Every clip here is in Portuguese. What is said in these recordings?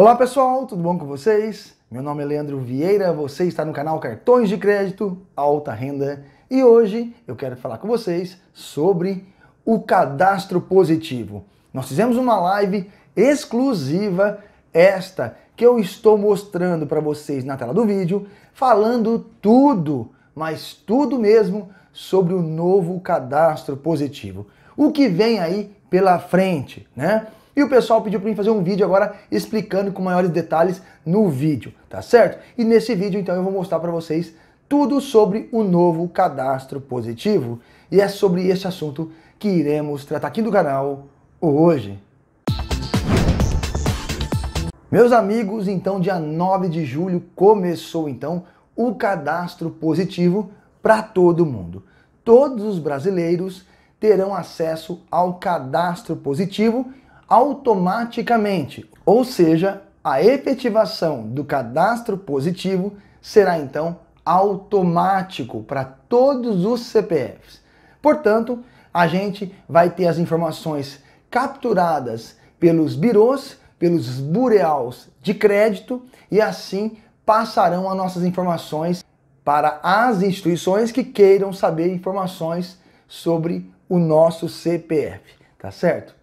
Olá pessoal, tudo bom com vocês? Meu nome é Leandro Vieira, você está no canal Cartões de Crédito Alta Renda e hoje eu quero falar com vocês sobre o cadastro positivo. Nós fizemos uma live exclusiva, esta que eu estou mostrando para vocês na tela do vídeo, falando tudo, mas tudo mesmo, sobre o novo cadastro positivo. O que vem aí pela frente, né? E o pessoal pediu para mim fazer um vídeo agora explicando com maiores detalhes no vídeo, tá certo? E nesse vídeo então eu vou mostrar para vocês tudo sobre o novo cadastro positivo. E é sobre esse assunto que iremos tratar aqui no canal hoje. Meus amigos, então dia 9 de julho começou então o cadastro positivo para todo mundo. Todos os brasileiros terão acesso ao cadastro positivo automaticamente, ou seja, a efetivação do cadastro positivo será então automático para todos os CPFs. Portanto, a gente vai ter as informações capturadas pelos birôs, pelos bureaus de crédito e assim passarão as nossas informações para as instituições que queiram saber informações sobre o nosso CPF, tá certo?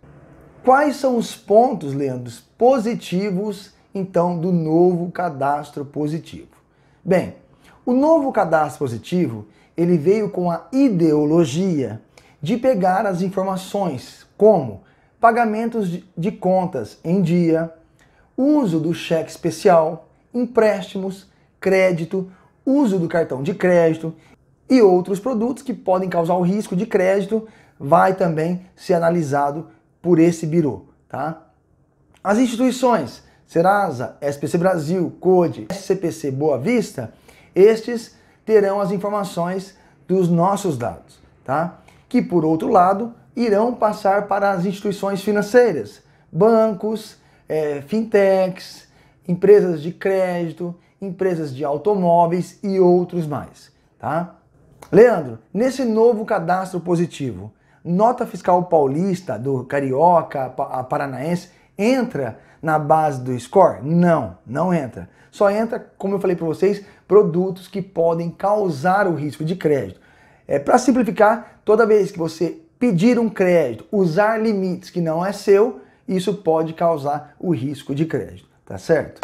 Quais são os pontos, Leandro, positivos, então, do novo cadastro positivo? Bem, o novo cadastro positivo, ele veio com a ideologia de pegar as informações como pagamentos de contas em dia, uso do cheque especial, empréstimos, crédito, uso do cartão de crédito e outros produtos que podem causar o risco de crédito, vai também ser analisado por esse birô, tá? As instituições Serasa, SPC Brasil, CODE, SCPC Boa Vista, estes terão as informações dos nossos dados, tá? Que por outro lado irão passar para as instituições financeiras, bancos, é, fintechs, empresas de crédito, empresas de automóveis e outros mais, tá? Leandro, nesse novo cadastro positivo, nota fiscal paulista, do carioca, a paranaense, entra na base do score? Não, não entra. Só entra, como eu falei para vocês, produtos que podem causar o risco de crédito. É, para simplificar, toda vez que você pedir um crédito, usar limites que não é seu, isso pode causar o risco de crédito, tá certo?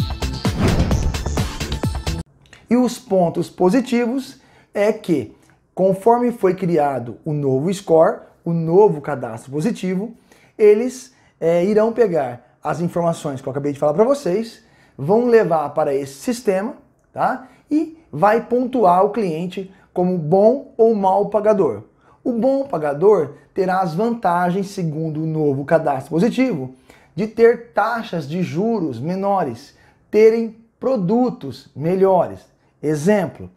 E os pontos positivos é que, conforme foi criado o novo score, o novo cadastro positivo, eles é, irão pegar as informações que eu acabei de falar para vocês, vão levar para esse sistema, tá? E vai pontuar o cliente como bom ou mau pagador. O bom pagador terá as vantagens, segundo o novo cadastro positivo, de ter taxas de juros menores, terem produtos melhores. Exemplo,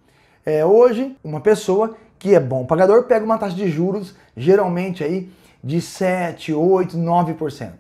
é, hoje uma pessoa que é bom. O pagador pega uma taxa de juros, geralmente aí de 7, 8, 9%.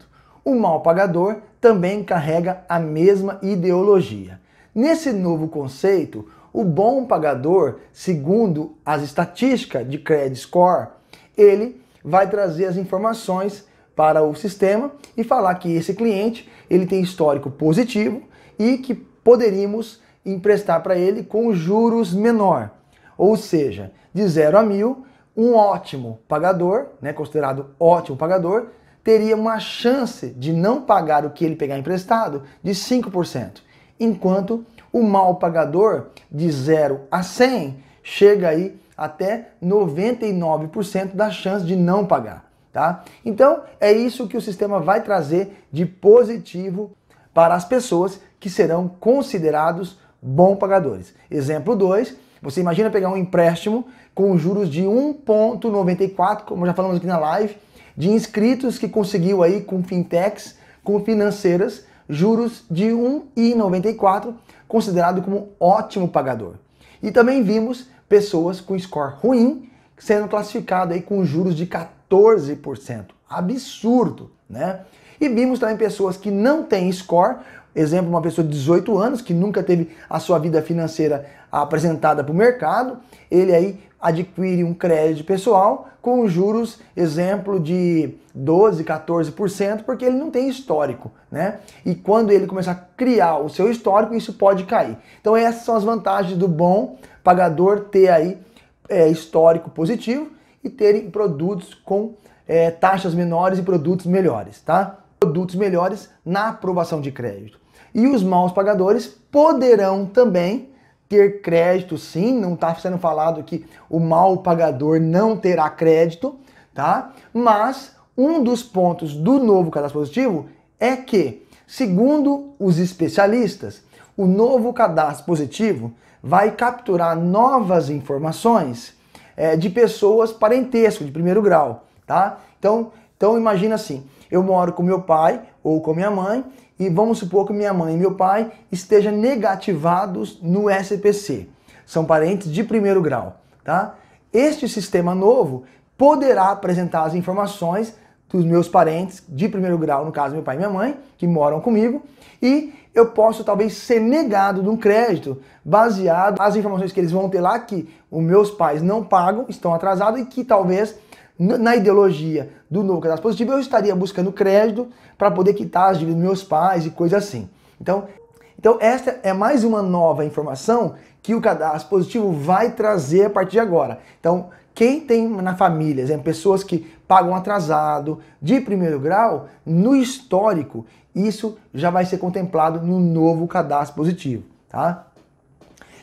O mal pagador também carrega a mesma ideologia. Nesse novo conceito, o bom pagador, segundo as estatísticas de credit score, ele vai trazer as informações para o sistema e falar que esse cliente ele tem histórico positivo e que poderíamos emprestar para ele com juros menor. Ou seja, de 0 a 1.000, um ótimo pagador, né, considerado ótimo pagador, teria uma chance de não pagar o que ele pegar emprestado de 5%, enquanto o mal pagador de 0 a 100 chega aí até 99% da chance de não pagar, tá? Então, é isso que o sistema vai trazer de positivo para as pessoas que serão considerados bons pagadores. Exemplo 2, você imagina pegar um empréstimo com juros de 1,94, como já falamos aqui na live, de inscritos que conseguiu aí com fintechs, com financeiras, juros de 1,94, considerado como ótimo pagador. E também vimos pessoas com score ruim sendo classificado aí com juros de 14%. Absurdo, né? E vimos também pessoas que não têm score, Exemplo, uma pessoa de 18 anos que nunca teve a sua vida financeira apresentada para o mercado, ele aí adquire um crédito pessoal com juros, exemplo, de 12, 14%, porque ele não tem histórico, né? E quando ele começar a criar o seu histórico, isso pode cair. Então essas são as vantagens do bom pagador ter aí é, histórico positivo e terem produtos com é, taxas menores e produtos melhores, tá? Produtos melhores na aprovação de crédito. E os maus pagadores poderão também ter crédito, sim, não está sendo falado que o mal pagador não terá crédito, tá? Mas um dos pontos do novo cadastro positivo é que, segundo os especialistas, o novo cadastro positivo vai capturar novas informações é, de pessoas parentesco de primeiro grau, tá? Então, então imagina assim, eu moro com meu pai ou com minha mãe e vamos supor que minha mãe e meu pai estejam negativados no SPC. São parentes de primeiro grau, tá? Este sistema novo poderá apresentar as informações dos meus parentes de primeiro grau, no caso meu pai e minha mãe, que moram comigo, e eu posso talvez ser negado de um crédito baseado nas informações que eles vão ter lá que os meus pais não pagam, estão atrasados e que talvez na ideologia do novo cadastro positivo, eu estaria buscando crédito para poder quitar as dívidas dos meus pais e coisa assim. Então, então, esta é mais uma nova informação que o cadastro positivo vai trazer a partir de agora. Então, quem tem na família, exemplo, pessoas que pagam atrasado de primeiro grau, no histórico, isso já vai ser contemplado no novo cadastro positivo, tá?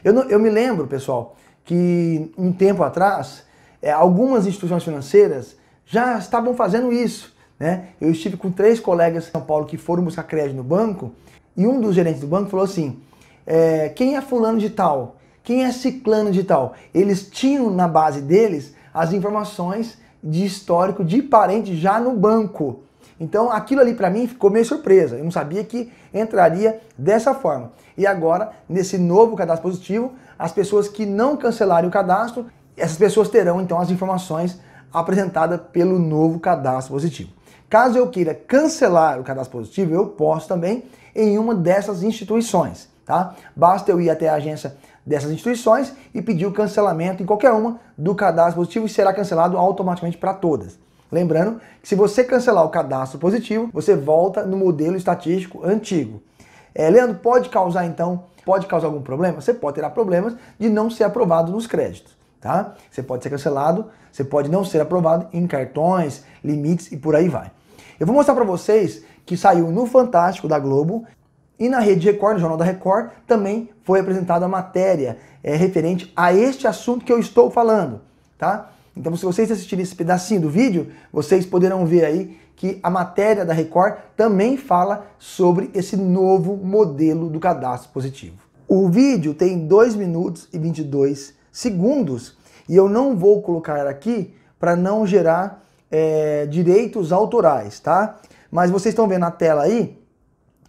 Eu, não, eu me lembro, pessoal, que um tempo atrás é, algumas instituições financeiras já estavam fazendo isso. Né? Eu estive com três colegas de São Paulo que foram buscar crédito no banco e um dos gerentes do banco falou assim: é, quem é fulano de tal? Quem é ciclano de tal? Eles tinham na base deles as informações de histórico de parente já no banco. Então aquilo ali para mim ficou meio surpresa. Eu não sabia que entraria dessa forma. E agora, nesse novo cadastro positivo, as pessoas que não cancelarem o cadastro, essas pessoas terão então as informações apresentadas pelo novo cadastro positivo. Caso eu queira cancelar o cadastro positivo, eu posso também em uma dessas instituições, tá? Basta eu ir até a agência dessas instituições e pedir o cancelamento em qualquer uma do cadastro positivo e será cancelado automaticamente para todas. Lembrando que se você cancelar o cadastro positivo, você volta no modelo estatístico antigo. É, Leandro, pode causar então, pode causar algum problema? Você pode ter problemas de não ser aprovado nos créditos tá? Você pode ser cancelado, você pode não ser aprovado em cartões, limites e por aí vai. Eu vou mostrar para vocês que saiu no Fantástico da Globo e na Rede Record, no Jornal da Record, também foi apresentada a matéria é, referente a este assunto que eu estou falando, tá? Então, se vocês assistirem esse pedacinho do vídeo, vocês poderão ver aí que a matéria da Record também fala sobre esse novo modelo do cadastro positivo. O vídeo tem 2 minutos e 22 segundos segundos. E eu não vou colocar aqui para não gerar é, direitos autorais, tá? Mas vocês estão vendo na tela aí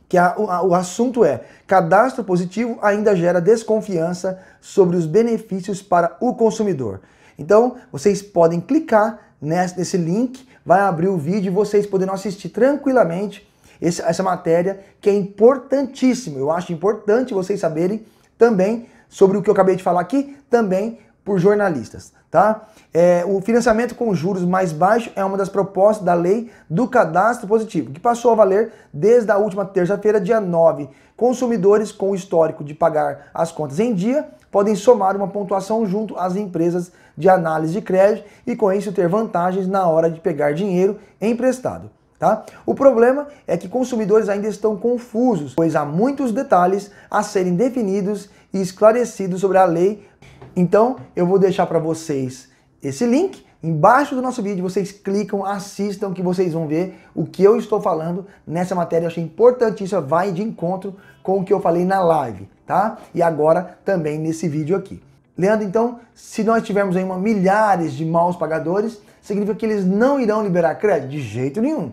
que a, a, o assunto é cadastro positivo ainda gera desconfiança sobre os benefícios para o consumidor. Então, vocês podem clicar nesse, nesse link, vai abrir o vídeo e vocês poderão assistir tranquilamente esse, essa matéria que é importantíssimo. Eu acho importante vocês saberem também sobre o que eu acabei de falar aqui, também por jornalistas. Tá? É, o financiamento com juros mais baixo é uma das propostas da lei do cadastro positivo, que passou a valer desde a última terça-feira, dia 9. Consumidores com histórico de pagar as contas em dia podem somar uma pontuação junto às empresas de análise de crédito e, com isso, ter vantagens na hora de pegar dinheiro emprestado. Tá? O problema é que consumidores ainda estão confusos, pois há muitos detalhes a serem definidos e esclarecidos sobre a lei. Então, eu vou deixar para vocês esse link embaixo do nosso vídeo, vocês clicam, assistam que vocês vão ver o que eu estou falando nessa matéria, eu achei importantíssima, vai de encontro com o que eu falei na live, tá? E agora também nesse vídeo aqui. Leandro, então, se nós tivermos aí uma milhares de maus pagadores, significa que eles não irão liberar crédito? De jeito nenhum.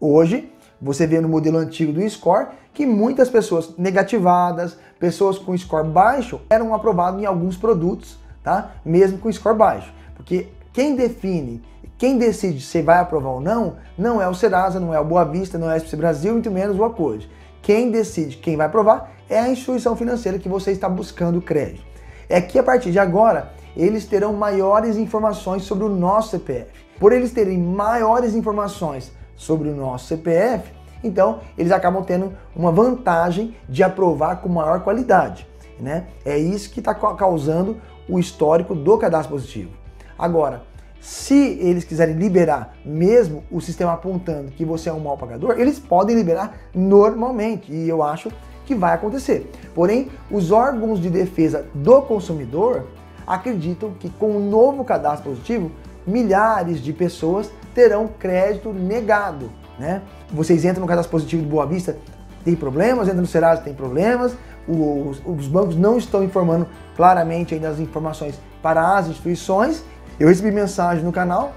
Hoje, você vê no modelo antigo do score que muitas pessoas negativadas, pessoas com score baixo, eram aprovadas em alguns produtos, tá? Mesmo com score baixo. Porque quem define, quem decide se vai aprovar ou não, não é o Serasa, não é o Boa Vista, não é o SPC Brasil, muito menos o Acorde. Quem decide quem vai aprovar é a instituição financeira que você está buscando o crédito. É que a partir de agora, eles terão maiores informações sobre o nosso CPF. Por eles terem maiores informações sobre o nosso CPF, então eles acabam tendo uma vantagem de aprovar com maior qualidade. Né? É isso que está causando o histórico do cadastro positivo. Agora, se eles quiserem liberar, mesmo o sistema apontando que você é um mau pagador, eles podem liberar normalmente, e eu acho que vai acontecer. Porém, os órgãos de defesa do consumidor acreditam que com o novo cadastro positivo milhares de pessoas terão crédito negado. Né? Vocês entram no cadastro positivo do Boa Vista, tem problemas, entram no Serasa, tem problemas, os, os bancos não estão informando claramente ainda as informações para as instituições. Eu recebi mensagem no canal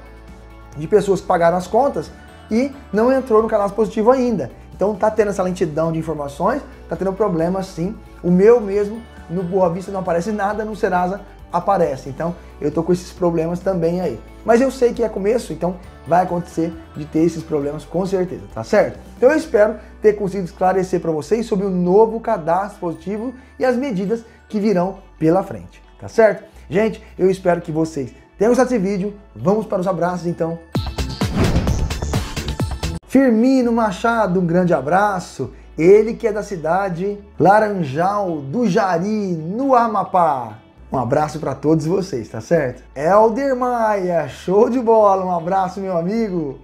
de pessoas que pagaram as contas e não entrou no cadastro positivo ainda. Então tá tendo essa lentidão de informações, tá tendo problema sim. O meu mesmo, no Boa Vista não aparece nada, no Serasa aparece. Então, eu tô com esses problemas também aí. Mas eu sei que é começo, então vai acontecer de ter esses problemas com certeza, tá certo? Então eu espero ter conseguido esclarecer para vocês sobre o novo cadastro positivo e as medidas que virão pela frente, tá certo? Gente, eu espero que vocês tenham gostado desse vídeo. Vamos para os abraços então. Firmino Machado, um grande abraço. Ele que é da cidade Laranjal do Jari, no Amapá. Um abraço para todos vocês, tá certo? Elder Maia, show de bola, um abraço meu amigo.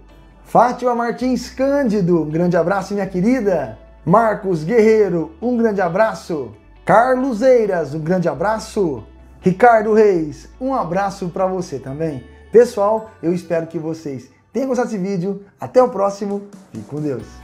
Fátima Martins Cândido, um grande abraço minha querida. Marcos Guerreiro, um grande abraço. Carlos Eiras, um grande abraço. Ricardo Reis, um abraço para você também. Pessoal, eu espero que vocês tenham gostado desse vídeo. Até o próximo. Fique com Deus.